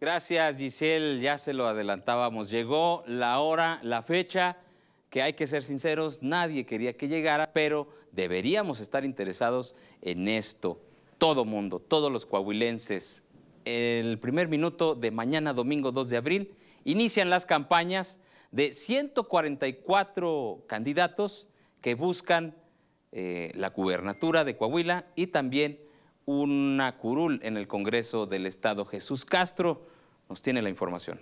Gracias, Giselle. Ya se lo adelantábamos. Llegó la hora, la fecha, que hay que ser sinceros, nadie quería que llegara, pero deberíamos estar interesados en esto. Todo mundo, todos los coahuilenses. El primer minuto de mañana, domingo 2 de abril, inician las campañas de 144 candidatos que buscan eh, la gubernatura de Coahuila y también una curul en el Congreso del Estado. Jesús Castro nos tiene la información.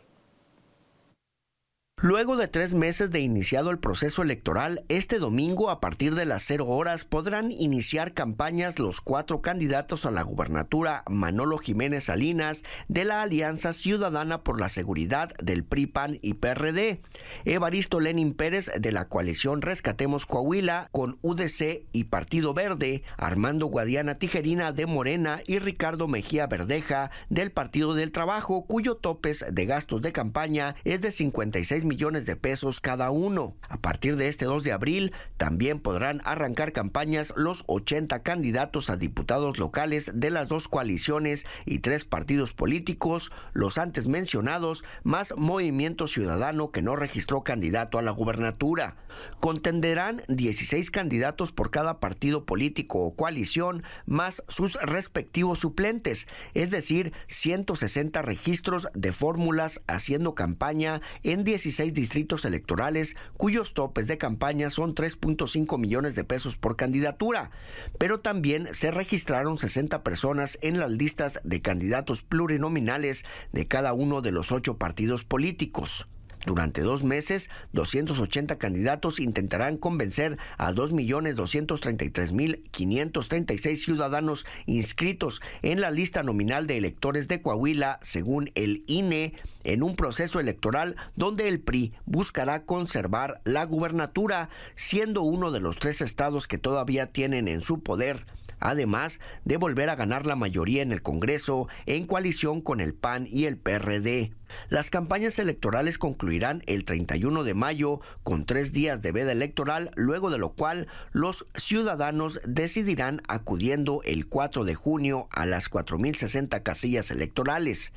Luego de tres meses de iniciado el proceso electoral, este domingo a partir de las cero horas podrán iniciar campañas los cuatro candidatos a la gubernatura Manolo Jiménez Salinas de la Alianza Ciudadana por la Seguridad del PRIPAN y PRD, Evaristo Lenin Pérez de la coalición Rescatemos Coahuila con UDC y Partido Verde, Armando Guadiana Tijerina de Morena y Ricardo Mejía Verdeja del Partido del Trabajo, cuyo topes de gastos de campaña es de 56 millones de pesos cada uno. A partir de este 2 de abril, también podrán arrancar campañas los 80 candidatos a diputados locales de las dos coaliciones y tres partidos políticos, los antes mencionados, más Movimiento Ciudadano que no registró candidato a la gubernatura. Contenderán 16 candidatos por cada partido político o coalición, más sus respectivos suplentes, es decir, 160 registros de fórmulas haciendo campaña en 16 seis distritos electorales cuyos topes de campaña son 3.5 millones de pesos por candidatura, pero también se registraron 60 personas en las listas de candidatos plurinominales de cada uno de los ocho partidos políticos. Durante dos meses, 280 candidatos intentarán convencer a 2.233.536 ciudadanos inscritos en la lista nominal de electores de Coahuila, según el INE, en un proceso electoral donde el PRI buscará conservar la gubernatura, siendo uno de los tres estados que todavía tienen en su poder además de volver a ganar la mayoría en el Congreso en coalición con el PAN y el PRD. Las campañas electorales concluirán el 31 de mayo con tres días de veda electoral, luego de lo cual los ciudadanos decidirán acudiendo el 4 de junio a las 4.060 casillas electorales.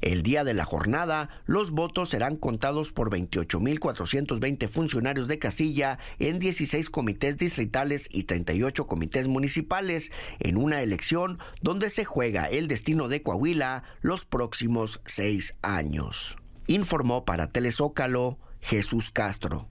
El día de la jornada, los votos serán contados por 28.420 funcionarios de Casilla en 16 comités distritales y 38 comités municipales, en una elección donde se juega el destino de Coahuila los próximos seis años. Informó para Telezócalo Jesús Castro.